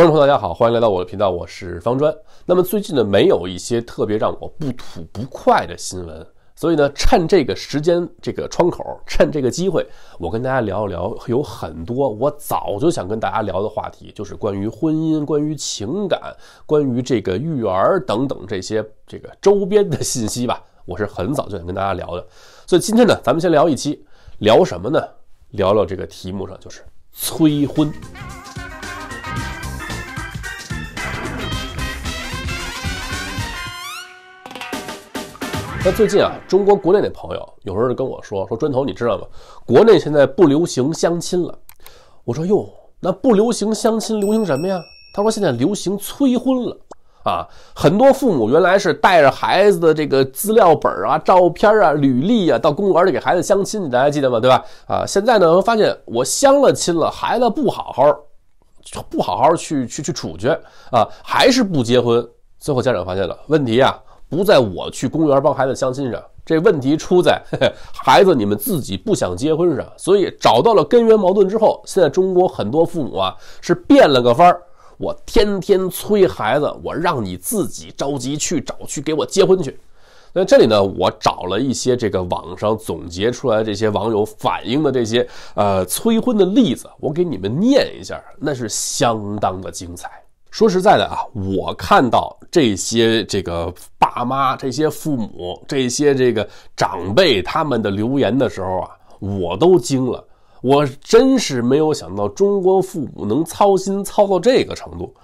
观众朋友，大家好，欢迎来到我的频道，我是方砖。那么最近呢，没有一些特别让我不吐不快的新闻，所以呢，趁这个时间这个窗口，趁这个机会，我跟大家聊一聊，有很多我早就想跟大家聊的话题，就是关于婚姻、关于情感、关于这个育儿等等这些这个周边的信息吧。我是很早就想跟大家聊的，所以今天呢，咱们先聊一期，聊什么呢？聊聊这个题目上就是催婚。那最近啊，中国国内的朋友有时候跟我说说，砖头你知道吗？国内现在不流行相亲了。我说哟，那不流行相亲，流行什么呀？他说现在流行催婚了。啊，很多父母原来是带着孩子的这个资料本啊、照片啊、履历啊，到公园里给孩子相亲，大家记得吗？对吧？啊，现在呢发现我相了亲了，孩子不好好，不好好去去去处去啊，还是不结婚，最后家长发现了问题啊。不在我去公园帮孩子相亲上，这问题出在 孩子你们自己不想结婚上。所以找到了根源矛盾之后，现在中国很多父母啊是变了个法儿，我天天催孩子，我让你自己着急去找去给我结婚去。那这里呢，我找了一些这个网上总结出来这些网友反映的这些呃催婚的例子，我给你们念一下，那是相当的精彩。说实在的啊，我看到这些这个爸妈、这些父母、这些这个长辈他们的留言的时候啊，我都惊了。我真是没有想到中国父母能操心操到这个程度。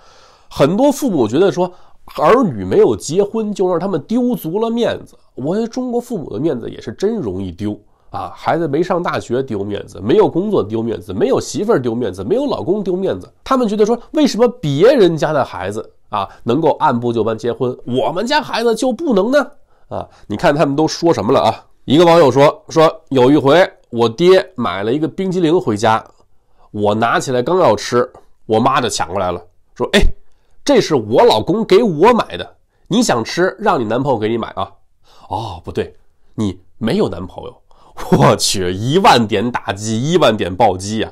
很多父母觉得说，儿女没有结婚就让他们丢足了面子。我觉得中国父母的面子也是真容易丢。啊，孩子没上大学丢面子，没有工作丢面子，没有媳妇儿丢面子，没有老公丢面子。他们觉得说，为什么别人家的孩子啊能够按部就班结婚，我们家孩子就不能呢？啊，你看他们都说什么了啊？一个网友说说，有一回我爹买了一个冰激凌回家，我拿起来刚要吃，我妈就抢过来了，说：“哎，这是我老公给我买的，你想吃，让你男朋友给你买啊。”哦，不对，你没有男朋友。我去一万点打击，一万点暴击呀！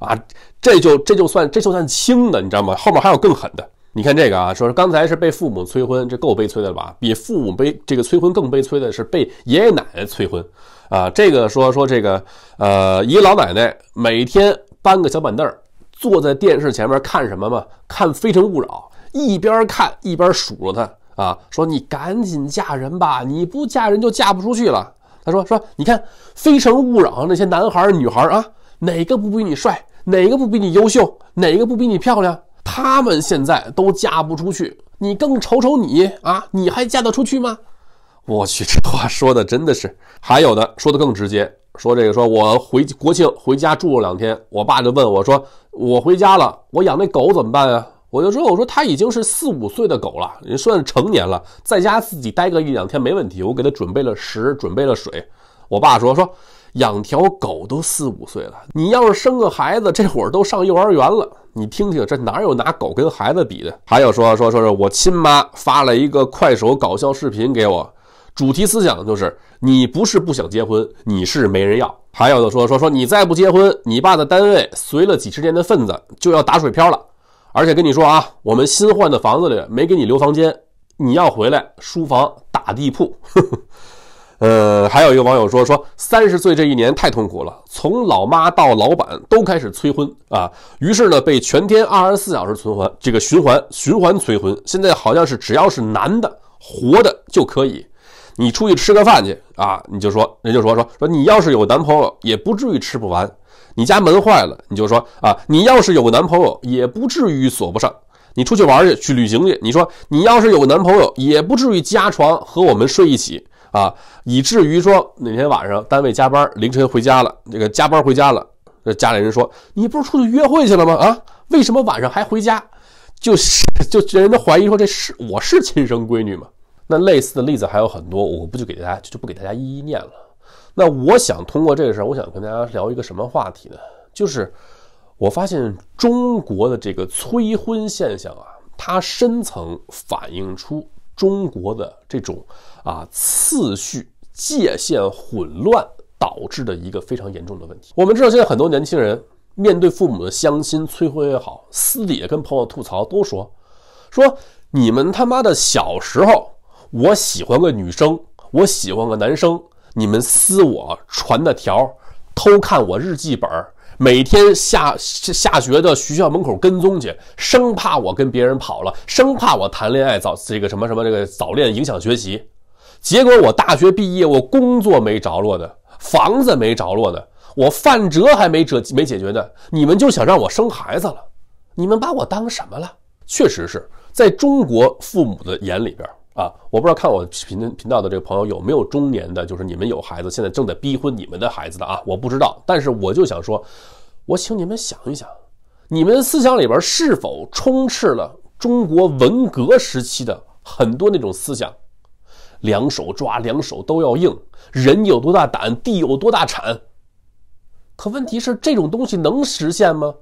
啊，这就这就算这就算轻的，你知道吗？后面还有更狠的。你看这个啊，说是刚才是被父母催婚，这够悲催的了吧？比父母悲这个催婚更悲催的是被爷爷奶奶催婚啊！这个说说这个，呃，一老奶奶每天搬个小板凳儿，坐在电视前面看什么嘛？看《非诚勿扰》，一边看一边数落她啊，说你赶紧嫁人吧，你不嫁人就嫁不出去了。他说：“说你看《非诚勿扰》那些男孩女孩啊，哪个不比你帅？哪个不比你优秀？哪个不比你漂亮？他们现在都嫁不出去，你更瞅瞅你啊，你还嫁得出去吗？”我去，这话说的真的是。还有的说的更直接，说这个说我回国庆回家住了两天，我爸就问我说：“我回家了，我养那狗怎么办啊？”我就说，我说他已经是四五岁的狗了，也算成年了，在家自己待个一两天没问题。我给他准备了食，准备了水。我爸说说养条狗都四五岁了，你要是生个孩子，这会儿都上幼儿园了。你听听，这哪有拿狗跟孩子比的？还有说说说说我亲妈发了一个快手搞笑视频给我，主题思想就是你不是不想结婚，你是没人要。还有的说说说你再不结婚，你爸的单位随了几十年的份子就要打水漂了。而且跟你说啊，我们新换的房子里没给你留房间，你要回来书房打地铺。呵 呃，还有一个网友说说三十岁这一年太痛苦了，从老妈到老板都开始催婚啊。于是呢，被全天二十四小时存环这个循环循环催婚。现在好像是只要是男的活的就可以，你出去吃个饭去啊，你就说，人家就说说说，你要是有男朋友也不至于吃不完。你家门坏了，你就说啊，你要是有个男朋友，也不至于锁不上。你出去玩去，去旅行去，你说你要是有个男朋友，也不至于加床和我们睡一起啊，以至于说那天晚上单位加班，凌晨回家了，这个加班回家了，这家里人说你不是出去约会去了吗？啊，为什么晚上还回家？就是就人都怀疑说这是我是亲生闺女吗？那类似的例子还有很多，我不就给大家就不给大家一一念了。那我想通过这个事儿，我想跟大家聊一个什么话题呢？就是我发现中国的这个催婚现象啊，它深层反映出中国的这种啊次序界限混乱导致的一个非常严重的问题。我们知道，现在很多年轻人面对父母的相亲催婚也好，私底下跟朋友吐槽都说：“说你们他妈的小时候，我喜欢个女生，我喜欢个男生。”你们撕我传的条，偷看我日记本，每天下下学的学校门口跟踪去，生怕我跟别人跑了，生怕我谈恋爱早这个什么什么这个早恋影响学习。结果我大学毕业，我工作没着落呢，房子没着落呢，我饭辙还没辙没解决呢，你们就想让我生孩子了？你们把我当什么了？确实是，在中国父母的眼里边。啊，我不知道看我频频道的这个朋友有没有中年的，就是你们有孩子，现在正在逼婚你们的孩子的啊，我不知道。但是我就想说，我请你们想一想，你们思想里边是否充斥了中国文革时期的很多那种思想？两手抓，两手都要硬，人有多大胆，地有多大产。可问题是，这种东西能实现吗？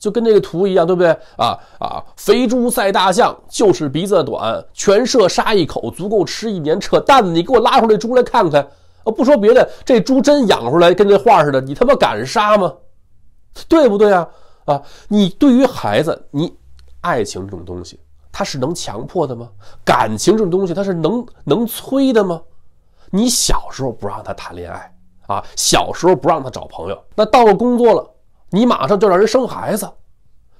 就跟这个图一样，对不对啊？啊，肥猪赛大象，就是鼻子短，全射杀一口足够吃一年。扯淡的，你给我拉出来猪来看看啊！不说别的，这猪真养出来跟这画似的，你他妈敢杀吗？对不对啊？啊，你对于孩子，你爱情这种东西，它是能强迫的吗？感情这种东西，它是能能催的吗？你小时候不让他谈恋爱啊，小时候不让他找朋友，那到了工作了。你马上就让人生孩子，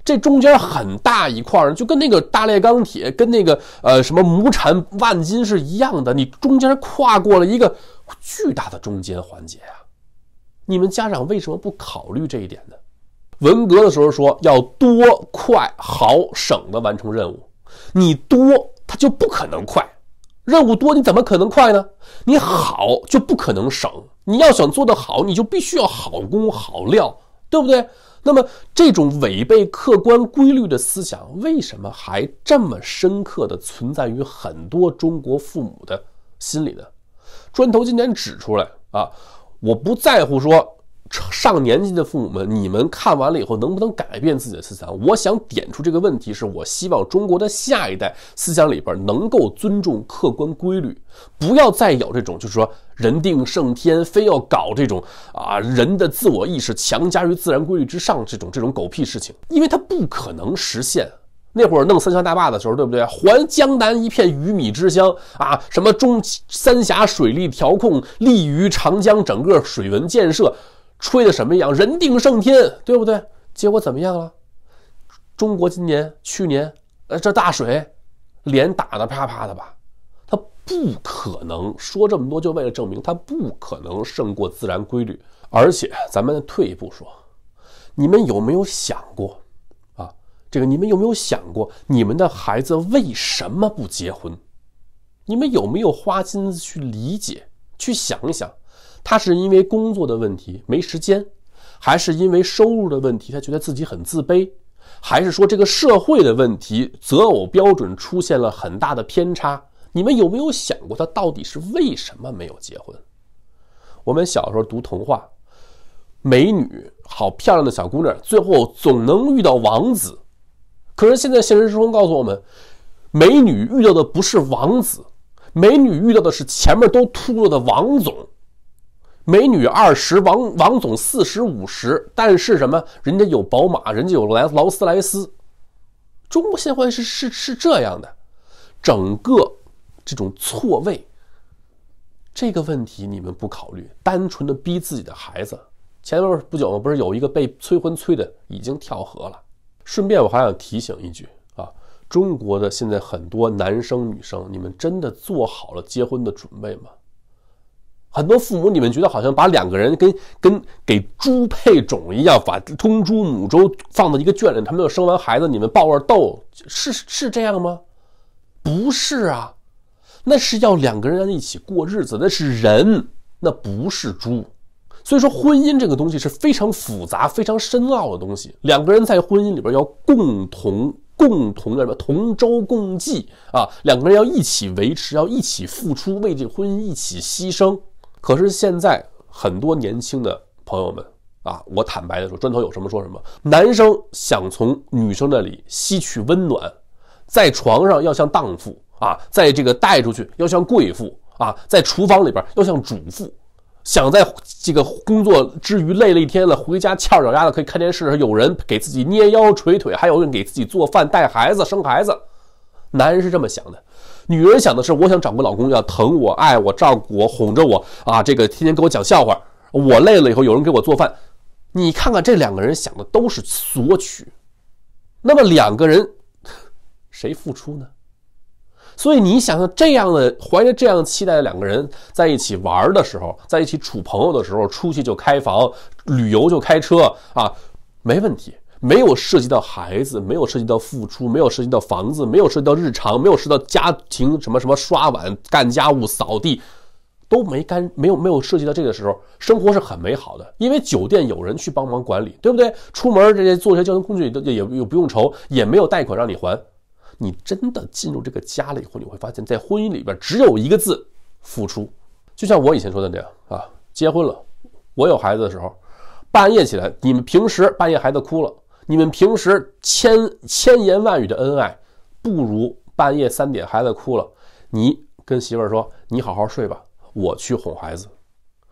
这中间很大一块儿，就跟那个大炼钢铁，跟那个呃什么亩产万斤是一样的。你中间跨过了一个巨大的中间环节呀！你们家长为什么不考虑这一点呢？文革的时候说要多、快、好、省的完成任务，你多，它就不可能快；任务多，你怎么可能快呢？你好，就不可能省。你要想做得好，你就必须要好工好料。对不对？那么这种违背客观规律的思想，为什么还这么深刻的存在于很多中国父母的心里呢？砖头今天指出来啊，我不在乎说。上年纪的父母们，你们看完了以后能不能改变自己的思想？我想点出这个问题是：我希望中国的下一代思想里边能够尊重客观规律，不要再有这种就是说人定胜天，非要搞这种啊人的自我意识强加于自然规律之上这种这种狗屁事情，因为它不可能实现。那会儿弄三峡大坝的时候，对不对？还江南一片鱼米之乡啊，什么中三峡水利调控，利于长江整个水文建设。吹的什么样？人定胜天，对不对？结果怎么样了？中国今年、去年，呃，这大水脸打的啪啪的吧？他不可能说这么多，就为了证明他不可能胜过自然规律。而且，咱们退一步说，你们有没有想过啊？这个，你们有没有想过，你们的孩子为什么不结婚？你们有没有花心思去理解、去想一想？他是因为工作的问题没时间，还是因为收入的问题，他觉得自己很自卑，还是说这个社会的问题，择偶标准出现了很大的偏差？你们有没有想过，他到底是为什么没有结婚？我们小时候读童话，美女好漂亮的小姑娘，最后总能遇到王子。可是现在现实之中告诉我们，美女遇到的不是王子，美女遇到的是前面都秃了的王总。美女二十，王王总四十五十，但是什么？人家有宝马，人家有劳劳斯莱斯。中国现在是是是这样的，整个这种错位，这个问题你们不考虑，单纯的逼自己的孩子。前面不久不是有一个被催婚催的已经跳河了。顺便我还想提醒一句啊，中国的现在很多男生女生，你们真的做好了结婚的准备吗？很多父母，你们觉得好像把两个人跟跟给猪配种一样，把公猪母猪放到一个圈里，他们要生完孩子，你们抱着斗，是是这样吗？不是啊，那是要两个人一起过日子，那是人，那不是猪。所以说，婚姻这个东西是非常复杂、非常深奥的东西。两个人在婚姻里边要共同共同什么同舟共济啊，两个人要一起维持，要一起付出，为这婚姻一起牺牲。可是现在很多年轻的朋友们啊，我坦白的说，砖头有什么说什么。男生想从女生那里吸取温暖，在床上要像荡妇啊，在这个带出去要像贵妇啊，在厨房里边要像主妇，想在这个工作之余累了一天了，回家翘脚丫子可以看电视，有人给自己捏腰捶腿，还有人给自己做饭带孩子生孩子，男人是这么想的。女人想的是，我想找个老公要疼我、爱我、照顾我、哄着我啊，这个天天给我讲笑话。我累了以后有人给我做饭。你看看这两个人想的都是索取，那么两个人谁付出呢？所以你想想，这样的怀着这样期待的两个人在一起玩的时候，在一起处朋友的时候，出去就开房，旅游就开车啊，没问题。没有涉及到孩子，没有涉及到付出，没有涉及到房子，没有涉及到日常，没有涉及到家庭什么什么刷碗、干家务、扫地，都没干，没有没有涉及到这个时候，生活是很美好的。因为酒店有人去帮忙管理，对不对？出门这些坐些交通工具都也也不用愁，也没有贷款让你还。你真的进入这个家了以后，你会发现在婚姻里边只有一个字：付出。就像我以前说的那样啊，结婚了，我有孩子的时候，半夜起来，你们平时半夜孩子哭了。你们平时千千言万语的恩爱，不如半夜三点孩子哭了，你跟媳妇儿说你好好睡吧，我去哄孩子。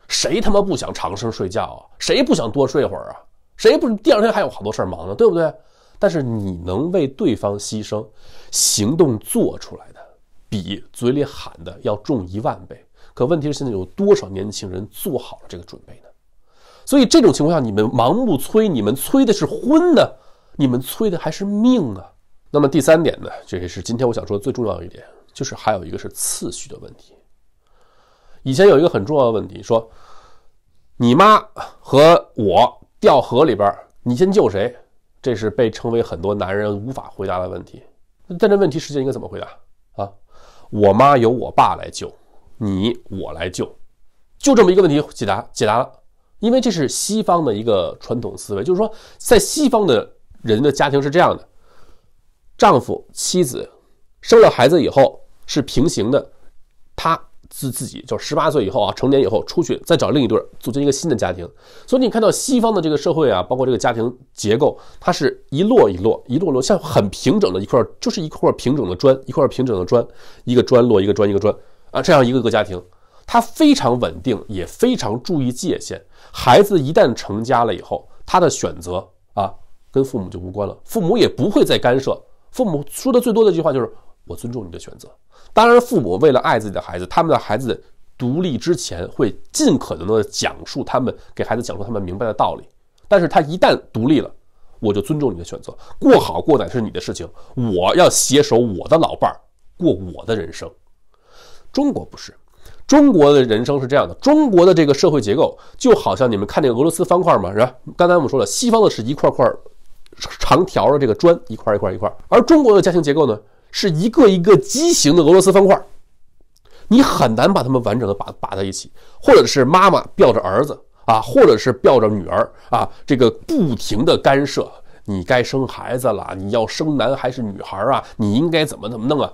谁他妈不想长生睡觉啊？谁不想多睡会儿啊？谁不第二天还有好多事儿忙呢？对不对？但是你能为对方牺牲，行动做出来的，比嘴里喊的要重一万倍。可问题是现在有多少年轻人做好了这个准备呢？所以这种情况下，你们盲目催，你们催的是婚呢，你们催的还是命啊？那么第三点呢，这也是今天我想说最重要的一点，就是还有一个是次序的问题。以前有一个很重要的问题，说你妈和我掉河里边，你先救谁？这是被称为很多男人无法回答的问题。但这问题实际应该怎么回答啊？我妈由我爸来救，你我来救，就这么一个问题解答解答了。因为这是西方的一个传统思维，就是说，在西方的人的家庭是这样的：丈夫、妻子，生了孩子以后是平行的，他自自己就十八岁以后啊，成年以后出去再找另一对，组建一个新的家庭。所以你看到西方的这个社会啊，包括这个家庭结构，它是一摞一摞一摞摞，像很平整的一块，就是一块平整的砖，一块平整的砖，一个砖摞一个砖一个砖啊，这样一个个家庭，它非常稳定，也非常注意界限。孩子一旦成家了以后，他的选择啊，跟父母就无关了，父母也不会再干涉。父母说的最多的一句话就是“我尊重你的选择”。当然，父母为了爱自己的孩子，他们的孩子独立之前，会尽可能的讲述他们给孩子讲述他们明白的道理。但是他一旦独立了，我就尊重你的选择，过好过歹是你的事情，我要携手我的老伴儿过我的人生。中国不是。中国的人生是这样的，中国的这个社会结构就好像你们看那个俄罗斯方块嘛，是吧？刚才我们说了，西方的是一块块长条的这个砖，一块一块一块，而中国的家庭结构呢，是一个一个畸形的俄罗斯方块，你很难把它们完整的把把在一起，或者是妈妈吊着儿子啊，或者是吊着女儿啊，这个不停的干涉，你该生孩子了，你要生男还是女孩啊？你应该怎么怎么弄啊？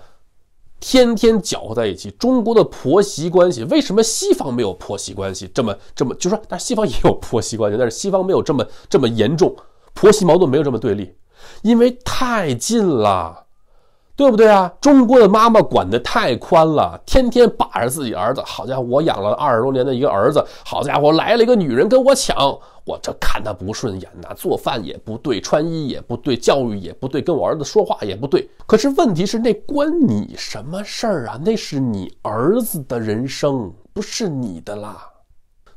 天天搅和在一起，中国的婆媳关系为什么西方没有婆媳关系这么这么？就说，但西方也有婆媳关系，但是西方没有这么这么严重，婆媳矛盾没有这么对立，因为太近了。对不对啊？中国的妈妈管得太宽了，天天把着自己儿子。好家伙，我养了二十多年的一个儿子，好家伙，来了一个女人跟我抢，我这看他不顺眼呐，做饭也不对，穿衣也不对，教育也不对，跟我儿子说话也不对。可是问题是，那关你什么事儿啊？那是你儿子的人生，不是你的啦。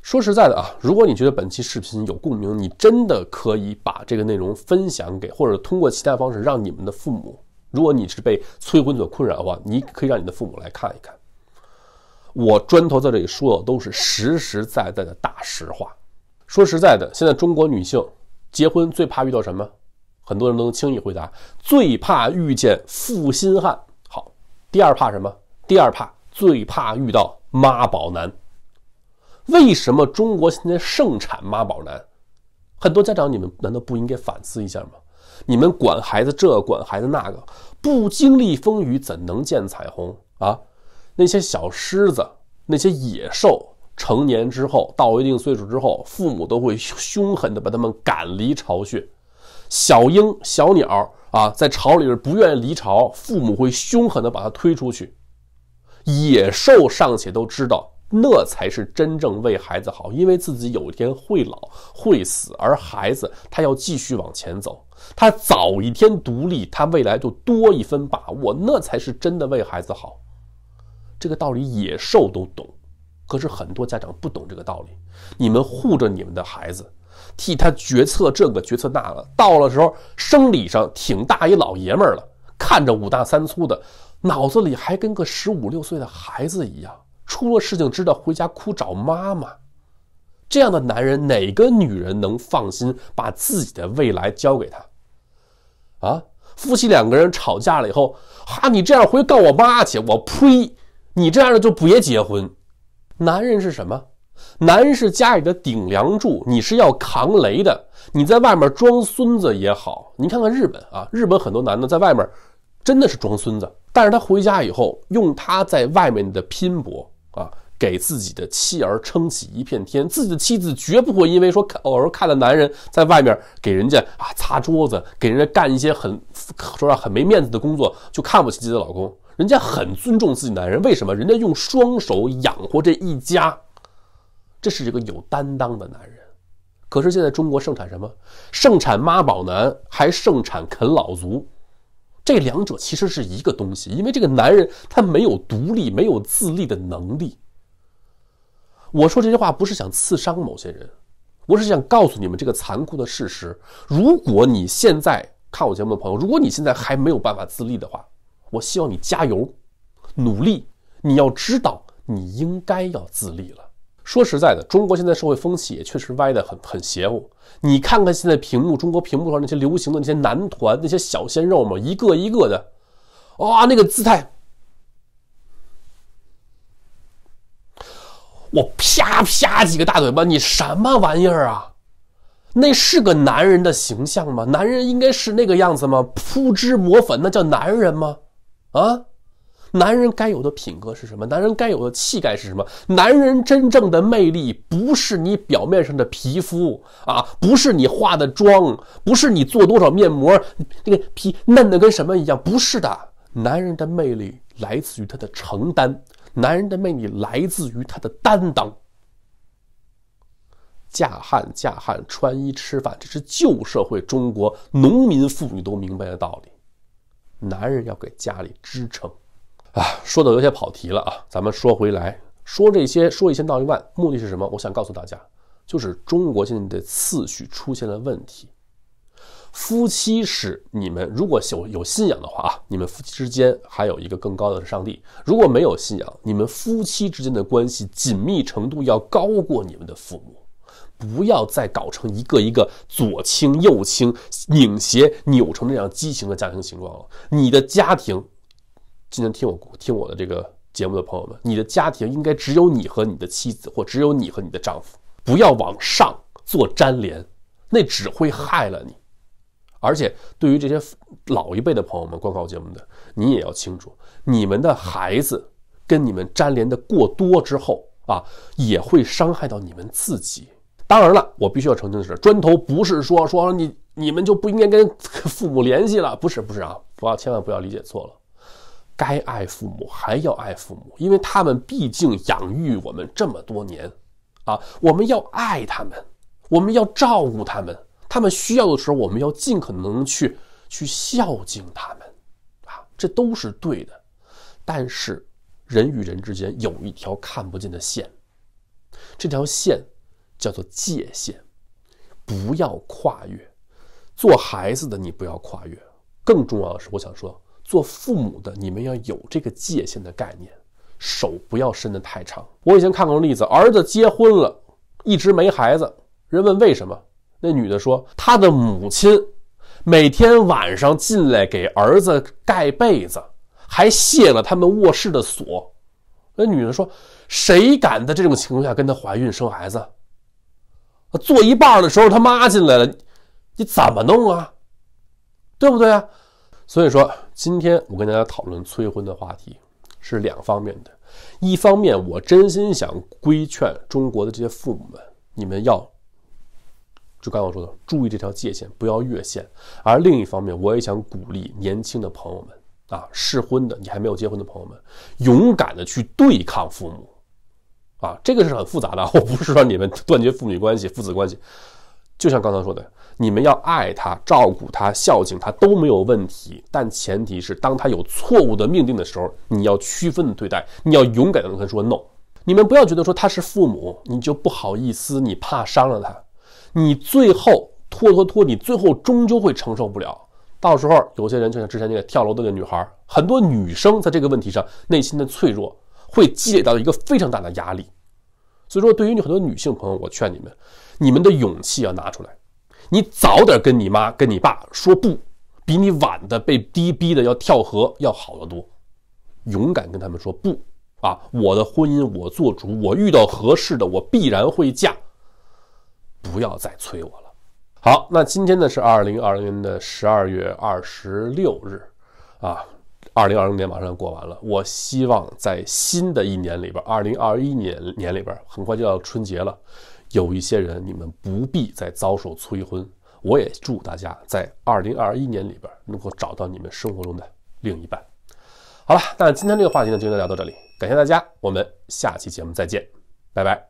说实在的啊，如果你觉得本期视频有共鸣，你真的可以把这个内容分享给，或者通过其他方式让你们的父母。如果你是被催婚所困扰的话，你可以让你的父母来看一看。我砖头在这里说的都是实实在在的大实话。说实在的，现在中国女性结婚最怕遇到什么？很多人能轻易回答，最怕遇见负心汉。好，第二怕什么？第二怕最怕遇到妈宝男。为什么中国现在盛产妈宝男？很多家长，你们难道不应该反思一下吗？你们管孩子这，管孩子那个，不经历风雨怎能见彩虹啊？那些小狮子，那些野兽，成年之后，到一定岁数之后，父母都会凶狠的把他们赶离巢穴。小鹰、小鸟啊，在巢里边不愿意离巢，父母会凶狠的把它推出去。野兽尚且都知道，那才是真正为孩子好，因为自己有一天会老会死，而孩子他要继续往前走。他早一天独立，他未来就多一分把握，那才是真的为孩子好。这个道理野兽都懂，可是很多家长不懂这个道理。你们护着你们的孩子，替他决策这个决策那个，到了时候生理上挺大一老爷们了，看着五大三粗的，脑子里还跟个十五六岁的孩子一样，出了事情知道回家哭找妈妈。这样的男人，哪个女人能放心把自己的未来交给他？啊，夫妻两个人吵架了以后，哈，你这样回去告我妈去，我呸！你这样的就别结婚。男人是什么？男人是家里的顶梁柱，你是要扛雷的。你在外面装孙子也好，你看看日本啊，日本很多男的在外面真的是装孙子，但是他回家以后用他在外面的拼搏。给自己的妻儿撑起一片天，自己的妻子绝不会因为说偶尔看了男人在外面给人家啊擦桌子，给人家干一些很说啊很没面子的工作，就看不起自己的老公。人家很尊重自己男人，为什么？人家用双手养活这一家，这是一个有担当的男人。可是现在中国盛产什么？盛产妈宝男，还盛产啃老族。这两者其实是一个东西，因为这个男人他没有独立、没有自立的能力。我说这些话不是想刺伤某些人，我是想告诉你们这个残酷的事实。如果你现在看我节目的朋友，如果你现在还没有办法自立的话，我希望你加油，努力。你要知道，你应该要自立了。说实在的，中国现在社会风气也确实歪得很，很邪乎。你看看现在屏幕，中国屏幕上那些流行的那些男团，那些小鲜肉们，一个一个的，哇，那个姿态。我啪啪几个大嘴巴！你什么玩意儿啊？那是个男人的形象吗？男人应该是那个样子吗？扑脂抹粉那叫男人吗？啊，男人该有的品格是什么？男人该有的气概是什么？男人真正的魅力不是你表面上的皮肤啊，不是你化的妆，不是你做多少面膜，那个皮嫩的跟什么一样？不是的，男人的魅力来自于他的承担。男人的魅力来自于他的担当。嫁汉嫁汉，穿衣吃饭，这是旧社会中国农民妇女都明白的道理。男人要给家里支撑。啊，说的有些跑题了啊，咱们说回来，说这些说一千道一万，目的是什么？我想告诉大家，就是中国现在的次序出现了问题。夫妻是你们，如果有有信仰的话啊，你们夫妻之间还有一个更高的上帝。如果没有信仰，你们夫妻之间的关系紧密程度要高过你们的父母。不要再搞成一个一个左倾右倾、拧斜扭成那样畸形的家庭形状了。你的家庭，今天听我听我的这个节目的朋友们，你的家庭应该只有你和你的妻子，或只有你和你的丈夫。不要往上做粘连，那只会害了你。而且，对于这些老一辈的朋友们观看节目的，你也要清楚，你们的孩子跟你们粘连的过多之后啊，也会伤害到你们自己。当然了，我必须要澄清的是，砖头不是说说你你们就不应该跟父母联系了，不是不是啊，不要千万不要理解错了，该爱父母还要爱父母，因为他们毕竟养育我们这么多年，啊，我们要爱他们，我们要照顾他们。他们需要的时候，我们要尽可能去去孝敬他们，啊，这都是对的。但是人与人之间有一条看不见的线，这条线叫做界限，不要跨越。做孩子的你不要跨越。更重要的是，我想说，做父母的你们要有这个界限的概念，手不要伸得太长。我以前看过例子，儿子结婚了，一直没孩子，人问为什么？那女的说：“她的母亲每天晚上进来给儿子盖被子，还卸了他们卧室的锁。”那女的说：“谁敢在这种情况下跟她怀孕生孩子？做一半的时候，他妈进来了，你怎么弄啊？对不对啊？”所以说，今天我跟大家讨论催婚的话题是两方面的。一方面，我真心想规劝中国的这些父母们，你们要。就刚刚说的，注意这条界限，不要越线。而另一方面，我也想鼓励年轻的朋友们啊，适婚的，你还没有结婚的朋友们，勇敢的去对抗父母，啊，这个是很复杂的。我不是说你们断绝父女关系、父子关系，就像刚刚说的，你们要爱他、照顾他、孝敬他都没有问题。但前提是，当他有错误的命令的时候，你要区分对待，你要勇敢的跟他说 no。你们不要觉得说他是父母，你就不好意思，你怕伤了他。你最后拖拖拖，你最后终究会承受不了。到时候有些人就像之前那个跳楼的那个女孩，很多女生在这个问题上内心的脆弱会积累到一个非常大的压力。所以说，对于你很多女性朋友，我劝你们，你们的勇气要拿出来。你早点跟你妈跟你爸说不，比你晚的被逼逼的要跳河要好得多。勇敢跟他们说不啊！我的婚姻我做主，我遇到合适的我必然会嫁。不要再催我了。好，那今天呢是二零二零年的十二月二十六日，啊，二零二零年马上过完了。我希望在新的一年里边，二零二一年年里边，很快就要春节了。有一些人，你们不必再遭受催婚。我也祝大家在二零二一年里边能够找到你们生活中的另一半。好了，那今天这个话题呢，就先聊到这里。感谢大家，我们下期节目再见，拜拜。